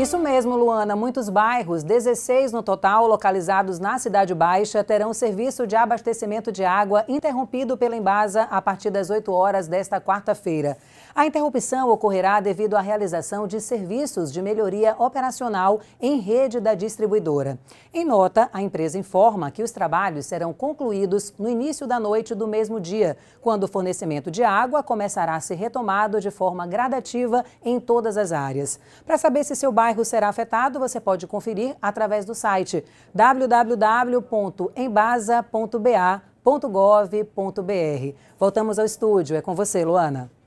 Isso mesmo, Luana. Muitos bairros, 16 no total, localizados na Cidade Baixa, terão serviço de abastecimento de água interrompido pela Embasa a partir das 8 horas desta quarta-feira. A interrupção ocorrerá devido à realização de serviços de melhoria operacional em rede da distribuidora. Em nota, a empresa informa que os trabalhos serão concluídos no início da noite do mesmo dia, quando o fornecimento de água começará a ser retomado de forma gradativa em todas as áreas. Para saber se seu bairro bairro será afetado, você pode conferir através do site www.embasa.ba.gov.br. Voltamos ao estúdio. É com você, Luana.